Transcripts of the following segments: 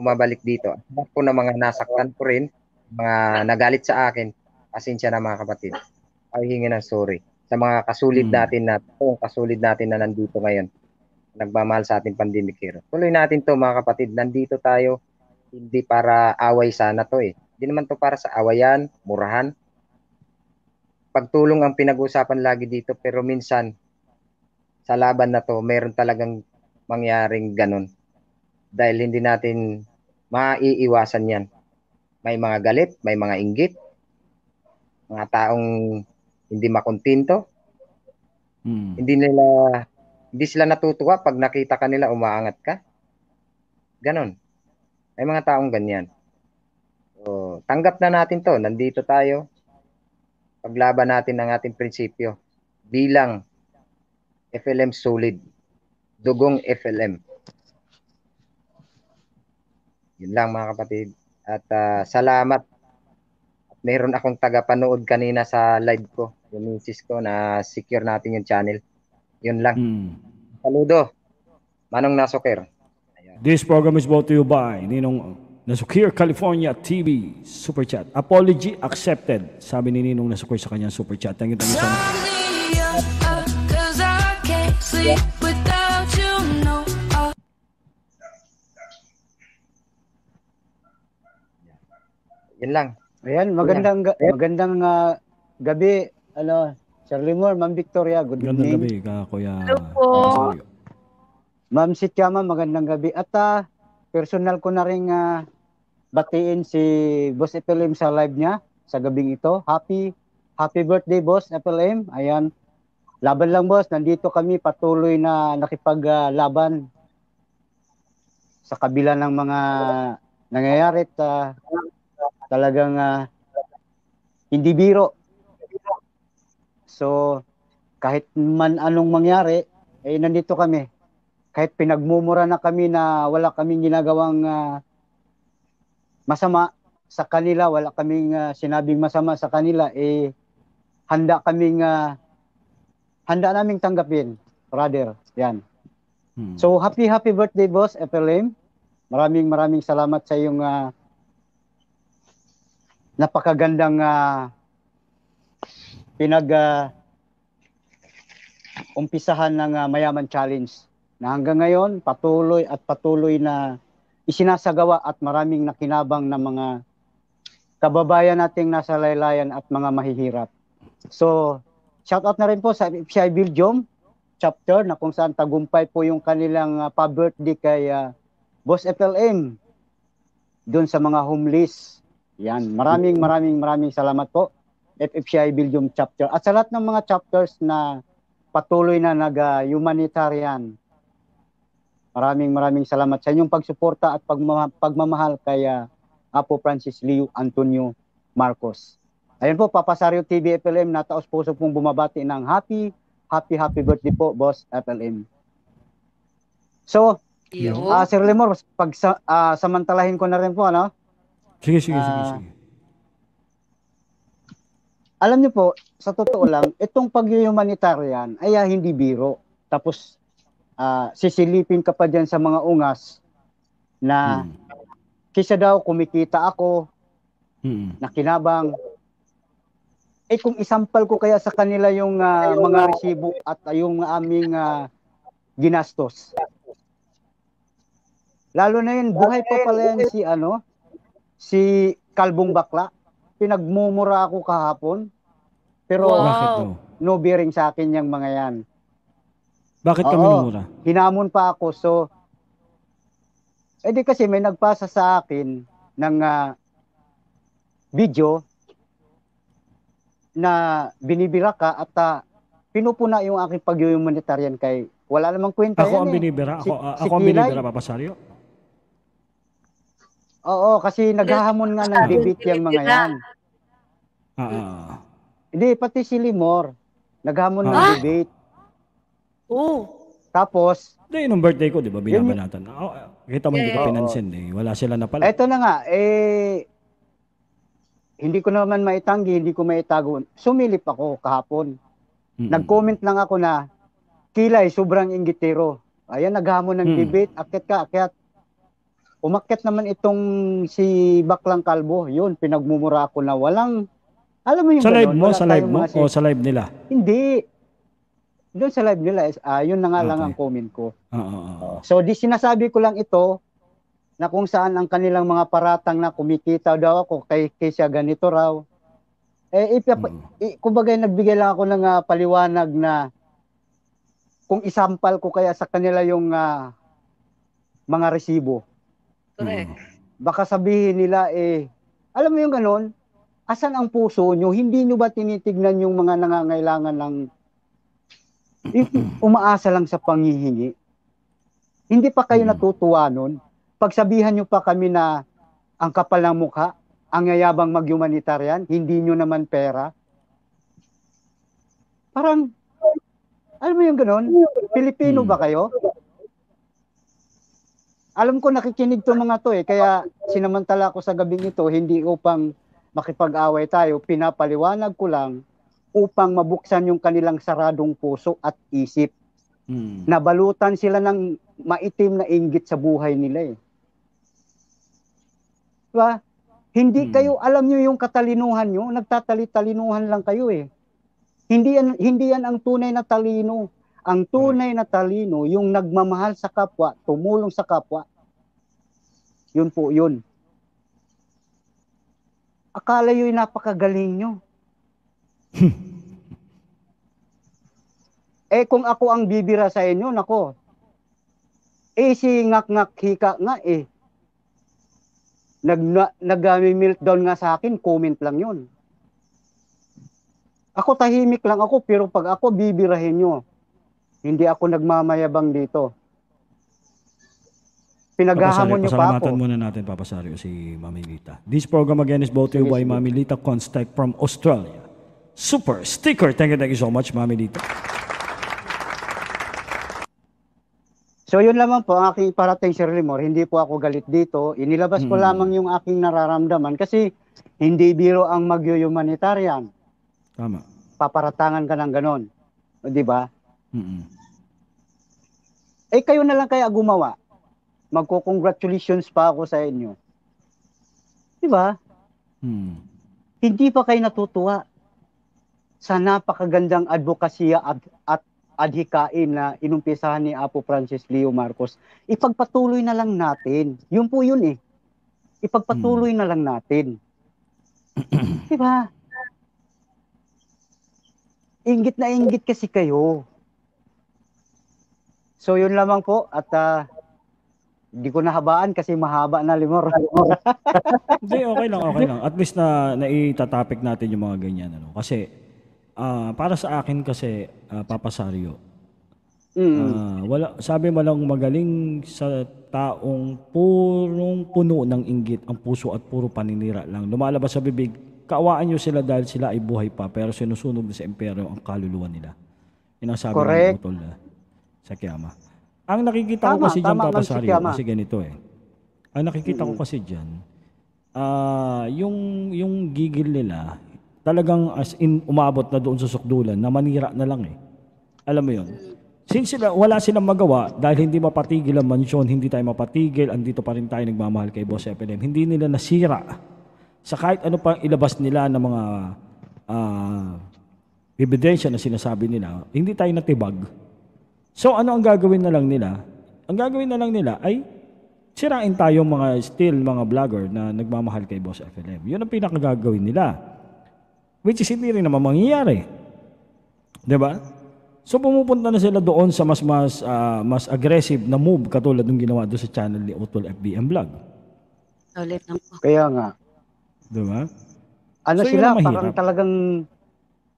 bumabalik dito. Ako po na mga nasaktan ko rin, mga nagalit sa akin, pasensya na mga kapatid. Ay hingi ng sorry. Sa mga kasulid hmm. natin na, oh, kasulid natin na nandito ngayon, nagmamahal sa ating pandemic hero. Tuloy natin to mga kapatid, nandito tayo, hindi para away sana to eh. Hindi naman to para sa awayan, murahan. Pagtulong ang pinag-usapan lagi dito, pero minsan, sa laban na to, meron talagang mangyaring ganun. Dahil hindi natin maiiwasan yan. May mga galit, may mga inggit, mga taong hindi makontento. Hmm. Hindi nila hindi sila natutuwa pag nakita ka nila umaangat ka. Ganon. May mga taong ganyan. So, tanggap na natin 'to. Nandito tayo. Paglaban natin ang ating prinsipyo bilang FLM solid. Dugong FLM. Yun lang mga kapatid. At uh, salamat. meron akong taga-panood kanina sa live ko. Yung misis ko na secure natin yung channel. Yun lang. Mm. Saludo. Manong Nasukir. Ayan. This program is brought to you by Ninong Nasukir California TV Super Chat. Apology accepted. Sabi ni Ninong Nasukir sa kanyang Super Chat. Thank you, thank you so much. Yeah. Uh, Yun lang. Ayan, magandang Ayan. magandang uh, gabi ano, Sir Limor, Ma'am Victoria, good magandang evening. Magandang gabi, ka, Kuya. Hello po. Ma'am Sityama, magandang gabi. At uh, personal ko na rin uh, ah, batiin si Boss FLM sa live niya sa gabing ito. Happy happy birthday, Boss FLM. Ayan. Laban lang, Boss. Nandito kami patuloy na nakipaglaban uh, sa kabila ng mga nangyayari at uh, talagang uh, hindi biro. So, kahit man anong mangyari, eh nandito kami. Kahit pinagmumura na kami na wala kaming ginagawang uh, masama sa kanila, wala kaming uh, sinabing masama sa kanila, eh handa kaming uh, handa naming tanggapin, brother. Yan. Hmm. So, happy happy birthday boss, Epelim. Maraming maraming salamat sa iyong uh, napakagandang uh, pinag uh, umpisahan ng uh, Mayaman Challenge na hanggang ngayon patuloy at patuloy na isinasagawa at maraming nakinabang ng na mga kababayan nating nasa laylayan at mga mahihirap. So, shout out na rin po sa FCI Biljom chapter na kung saan tagumpay po yung kanilang uh, pa-birthday kay uh, Boss FLM doon sa mga homeless yan. Maraming maraming maraming salamat po. FFCI Belgium chapter. At sa lahat ng mga chapters na patuloy na nag-humanitarian, maraming maraming salamat sa inyong pagsuporta at pagmamahal kay ah, Apo Francis Liu Antonio Marcos. Ayun po, Papasaryo TV FLM, nataos puso pong bumabati ng happy, happy, happy birthday po, Boss FLM. So, Yo. uh, ah, Sir Lemor, pag, uh, samantalahin ko na rin po, ano? Sige, sige, uh, sige, ah. sige. Alam niyo po, sa totoo lang, itong pag-humanitarian ay ah, hindi biro. Tapos uh, sisilipin ka pa diyan sa mga ungas na hmm. kisa daw kumikita ako hmm. na kinabang. Eh kung isampal ko kaya sa kanila yung uh, mga resibo at uh, yung aming uh, ginastos. Lalo na yun, buhay pa pala yan si ano, si Kalbong Bakla. Pinagmumura ako kahapon. Pero wow. no bearing sa akin yung mga yan. Bakit ka minumura? Hinamon pa ako. So, eh di kasi may nagpasa sa akin ng uh, video na binibira ka at uh, pinupuna yung aking pag-humanitarian kay wala namang kwenta ako yan ang eh. binibira ako, si, ako ah, si ang Kilay, binibira Papa Oo, kasi naghahamon nga ng debate yung mga yan. Ah. Hindi, pati si Limor. Naghahamon ng debate. Ah. Oo. Oh. Tapos, Hindi, nung birthday ko, di ba, binabanatan. Yun, ah, oh, kita mo, hindi ko pinansin eh. Wala sila na pala. Ito na nga, eh, hindi ko naman maitanggi, hindi ko maitago. Sumilip ako kahapon. Nag-comment lang ako na, Kilay, sobrang ingitero. Ayan, naghamon ng mm. debate. Akit ka, akit umakyat naman itong si Baklang Kalbo, yun, pinagmumura ako na walang, alam mo yung Sa live mo, sa live mo, si... o sa live nila? Hindi. Doon sa live nila, uh, yun na nga okay. lang ang comment ko. Uh, uh, So, di sinasabi ko lang ito, na kung saan ang kanilang mga paratang na kumikita daw ako kay kaysa ganito raw. Eh, ipap- mm. eh kumbaga nagbigay lang ako ng uh, paliwanag na kung isampal ko kaya sa kanila yung uh, mga resibo. Correct. Mm. Baka sabihin nila eh, alam mo yung ganun, asan ang puso nyo? Hindi nyo ba tinitignan yung mga nangangailangan ng umaasa lang sa panghihingi? Hindi pa kayo mm. natutuwa nun? Pagsabihan nyo pa kami na ang kapal ng mukha, ang yayabang mag-humanitarian, hindi nyo naman pera. Parang, alam mo yung ganun? Pilipino ba kayo? alam ko nakikinig to mga to eh, kaya sinamantala ko sa gabi nito hindi upang makipag-away tayo, pinapaliwanag ko lang upang mabuksan yung kanilang saradong puso at isip. Hmm. Nabalutan sila ng maitim na inggit sa buhay nila eh. Diba? Hindi hmm. kayo alam nyo yung katalinuhan nyo, nagtatali-talinuhan lang kayo eh. Hindi yan, hindi yan ang tunay na talino. Ang tunay na talino, yung nagmamahal sa kapwa, tumulong sa kapwa, yun po yun. Akala yun napakagaling nyo. eh kung ako ang bibira sa inyo, nako, eh si ngak-ngak hika nga eh. Nag, na, Nag-meltdown nga sa akin, comment lang yun. Ako tahimik lang ako, pero pag ako bibirahin nyo, hindi ako nagmamayabang dito. Pinaghahamon niyo pa ako. Pasalamatan muna natin, Papa Sario, si Mami Lita. This program again is brought to you by Mami Lita Constek from Australia. Super sticker. Thank you, thank you so much, Mami Lita. So yun lamang po ang aking parating, Sir Limor. Hindi po ako galit dito. Inilabas hmm. ko mm. lamang yung aking nararamdaman kasi hindi biro ang mag-humanitarian. Tama. Paparatangan ka ng ganon. O, di ba? Mm-mm. Eh kayo na lang kaya gumawa. Magko-congratulations pa ako sa inyo. 'Di ba? Hmm. Hindi pa kayo natutuwa sa napakagandang advokasya at, at adhikain na inumpisahan ni Apo Francis Leo Marcos, ipagpatuloy na lang natin. Yun po yun eh. Ipagpatuloy hmm. na lang natin. 'Di ba? Ingit na ingit kasi kayo. So yun lamang po at uh, hindi ko nahabaan kasi mahaba na limor. Hindi, okay lang, okay lang. At least na naitatopic natin yung mga ganyan. Ano? Kasi uh, para sa akin kasi, uh, Papa Sario, mm. uh, wala, sabi mo lang magaling sa taong purong puno ng inggit ang puso at puro paninira lang. Lumalabas sa bibig, kaawaan nyo sila dahil sila ay buhay pa pero sinusunog sa imperyo ang kaluluwa nila. Yun ang sabi Correct. ng utol. Uh, sa Kiyama. Ang nakikita tama, ko kasi diyan Papa papasaryo kasi ganito eh. Ang nakikita hmm ko mm. kasi diyan uh, ah, yung yung gigil nila talagang as in umabot na doon sa sukdulan na manira na lang eh. Alam mo 'yon. Since sila, wala silang magawa dahil hindi mapatigil ang mansyon, hindi tayo mapatigil, andito pa rin tayo nagmamahal kay Boss FLM. Hindi nila nasira sa kahit ano pang ilabas nila ng mga uh, ebidensya na sinasabi nila, hindi tayo natibag. So ano ang gagawin na lang nila? Ang gagawin na lang nila ay sirain tayong mga still mga vlogger na nagmamahal kay Boss FLM. Yun ang pinakagagawin nila. Which is hindi rin naman mangyayari. ba? Diba? So pumupunta na sila doon sa mas mas uh, mas aggressive na move katulad ng ginawa doon sa channel ni Otol FBM Vlog. Ulit Kaya nga. Diba? Ano so, sila, parang talagang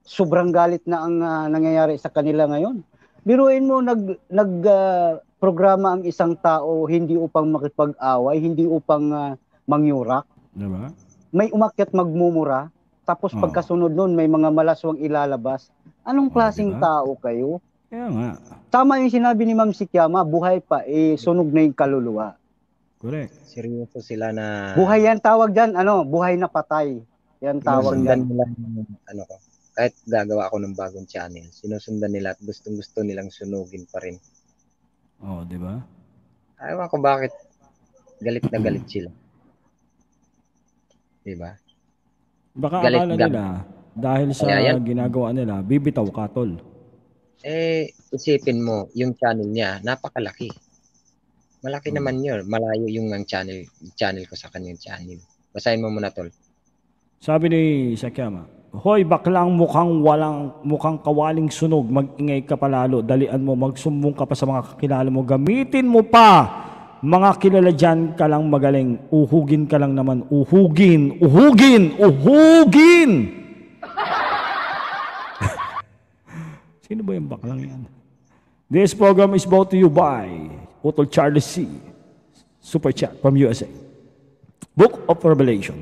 sobrang galit na ang uh, nangyayari sa kanila ngayon biruin mo nag nag uh, programa ang isang tao hindi upang makipag-away, hindi upang uh, mangyurak. Diba? May umakyat magmumura, tapos oh. pagkasunod nun may mga malaswang ilalabas. Anong oh, klaseng oh, diba? tao kayo? Kaya nga. Tama yung sinabi ni Ma'am Sikyama, buhay pa, eh, sunog na yung kaluluwa. Correct. Seryoso sila na... Buhay yan tawag diyan, ano, buhay na patay. Yan tawag diyan Lang, ano ko kahit gagawa ako ng bagong channel, sinusundan nila at gustong gusto nilang sunugin pa rin. Oo, oh, di ba? Ayaw ko bakit galit na galit sila. Di ba? Baka galit, akala nila, dahil sa Kaya yan, ginagawa nila, bibitaw ka, tol. Eh, isipin mo, yung channel niya, napakalaki. Malaki hmm. naman yun. Malayo yung ang channel, channel ko sa kanyang channel. Basahin mo muna, tol. Sabi ni Sakiyama, Hoy, baklang mukhang walang, mukhang kawaling sunog, magingay ka palalo, dalian mo, magsumbong ka pa sa mga kakilala mo, gamitin mo pa, mga kilala dyan ka lang magaling, uhugin ka lang naman, uhugin, uhugin, uhugin! Sino ba yung baklang yan? This program is brought to you by Utol Charles C. Super chat from USA. Book of Revelation.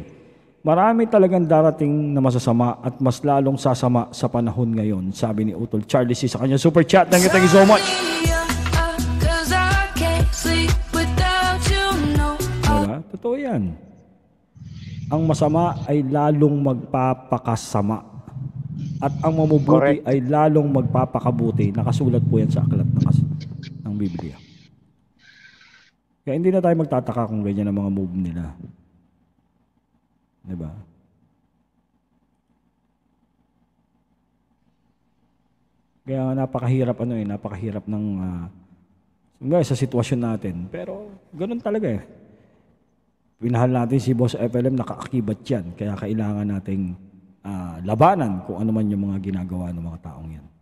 Marami talagang darating na masasama at mas lalong sasama sa panahon ngayon, sabi ni Utol Charlie C. sa kanyang super chat. Thank you, thank you so much. Diba? Totoo yan. Ang masama ay lalong magpapakasama. At ang mamubuti Correct. ay lalong magpapakabuti. Nakasulat po yan sa aklat ng, ng Biblia. Kaya hindi na tayo magtataka kung ganyan ang mga move nila. Di ba? Kaya napakahirap ano eh, napakahirap ng uh, sa sitwasyon natin. Pero ganun talaga eh. Pinahal natin si Boss FLM, nakaakibat yan. Kaya kailangan nating uh, labanan kung ano man yung mga ginagawa ng mga taong yan.